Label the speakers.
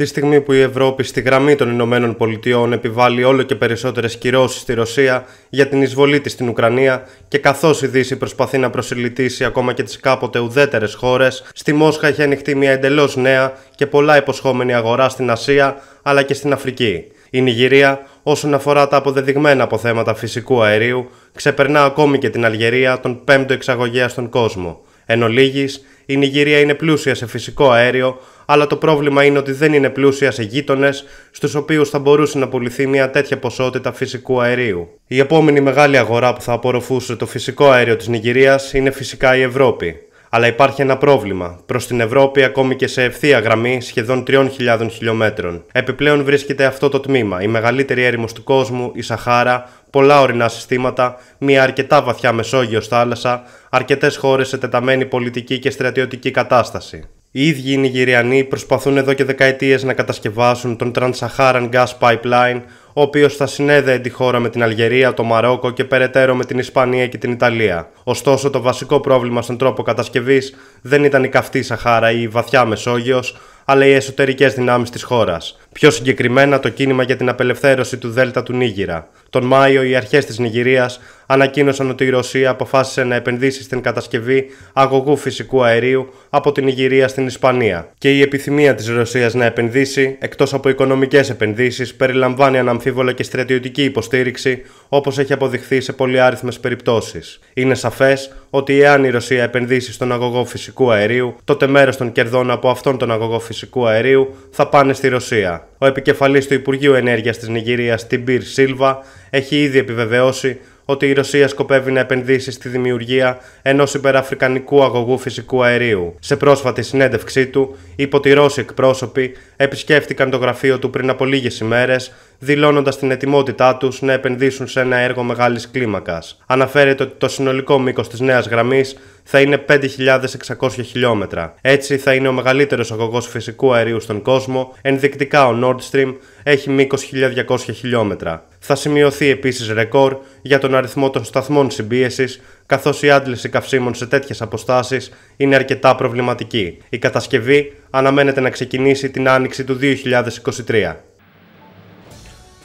Speaker 1: Τη στιγμή που η Ευρώπη στη γραμμή των Ηνωμένων Πολιτειών επιβάλλει όλο και περισσότερες κυρώσεις στη Ρωσία για την εισβολή της στην Ουκρανία και καθώς η Δύση προσπαθεί να προσελητήσει ακόμα και τις κάποτε ουδέτερες χώρες, στη Μόσχα έχει ανοιχτεί μια εντελώς νέα και πολλά υποσχόμενη αγορά στην Ασία αλλά και στην Αφρική. Η Νιγηρία, όσον αφορά τα αποδεδειγμένα αποθέματα φυσικού αερίου, ξεπερνά ακόμη και την Αλγερία, τον πέμπτο εξαγωγέα στον κόσμο. Εν η Νιγηρία είναι πλούσια σε φυσικό αέριο, αλλά το πρόβλημα είναι ότι δεν είναι πλούσια σε γείτονες, στους οποίους θα μπορούσε να πουληθεί μια τέτοια ποσότητα φυσικού αερίου. Η επόμενη μεγάλη αγορά που θα απορροφούσε το φυσικό αέριο της Νιγηρίας είναι φυσικά η Ευρώπη αλλά υπάρχει ένα πρόβλημα. Προς την Ευρώπη, ακόμη και σε ευθεία γραμμή σχεδόν 3.000 χιλιόμετρων. Επιπλέον βρίσκεται αυτό το τμήμα, η μεγαλύτερη έρημος του κόσμου, η Σαχάρα, πολλά ορεινά συστήματα, μια αρκετά βαθιά μεσόγειος θάλασσα, αρκετές χώρες σε τεταμένη πολιτική και στρατιωτική κατάσταση. Οι ίδιοι οι Νιγηριανοί προσπαθούν εδώ και δεκαετίες να κατασκευάσουν τον Trans-Saharan Gas Pipeline, ο οποίος θα συνέδεε τη χώρα με την Αλγερία, το Μαρόκο και περαιτέρω με την Ισπανία και την Ιταλία. Ωστόσο, το βασικό πρόβλημα στον τρόπο κατασκευής δεν ήταν η καυτή Σαχάρα ή η βαθιά Μεσόγειος, αλλά οι εσωτερικές δυνάμεις της χώρας. Πιο συγκεκριμένα το κίνημα για την απελευθέρωση του Δέλτα του Νίγηρα. Τον Μάιο, οι αρχές της Νιγηρίας ανακοίνωσαν ότι η Ρωσία αποφάσισε να επενδύσει στην κατασκευή αγωγού φυσικού αερίου από την Νιγηρία στην Ισπανία. Και η επιθυμία της Ρωσίας να επενδύσει, εκτός από οικονομικές επενδύσεις, περιλαμβάνει αναμφίβολα και στρατιωτική υποστήριξη, όπως έχει αποδειχθεί σε πολυάριθμες περιπτώσεις. Είναι σαφές ότι εάν η Ρωσία επενδύσει στον αγωγό φυσικού αερίου, τότε μέρος των κερδών από αυτόν τον αγωγό φυσικού αερίου θα πάνε στη Ρωσία. Ο επικεφαλής του Υπουργείου Ενέργειας της Νιγηρίας, Τιμπίρ Σίλβα, έχει ήδη επιβεβαιώσει ότι η Ρωσία σκοπεύει να επενδύσει στη δημιουργία ενός υπεραφρικανικού αγωγού φυσικού αερίου. Σε πρόσφατη συνέντευξή του, είπε ότι οι εκπρόσωποι επισκέφτηκαν το γραφείο του πριν από λίγες ημέρες δηλώνοντας την ετοιμότητά τους να επενδύσουν σε ένα έργο μεγάλης κλίμακας. Αναφέρεται ότι το συνολικό μήκος της νέας γραμμής θα είναι 5.600 χιλιόμετρα. Έτσι θα είναι ο μεγαλύτερος αγωγός φυσικού αερίου στον κόσμο, ενδεικτικά ο Nord Stream έχει μήκος 1.200 χιλιόμετρα. Θα σημειωθεί επίσης ρεκόρ για τον αριθμό των σταθμών συμπίεσης, καθώς η άντληση καυσίμων σε τέτοιες αποστάσεις είναι αρκετά προβληματική. Η κατασκευή αναμένεται να ξεκινήσει την άνοιξη του 2023.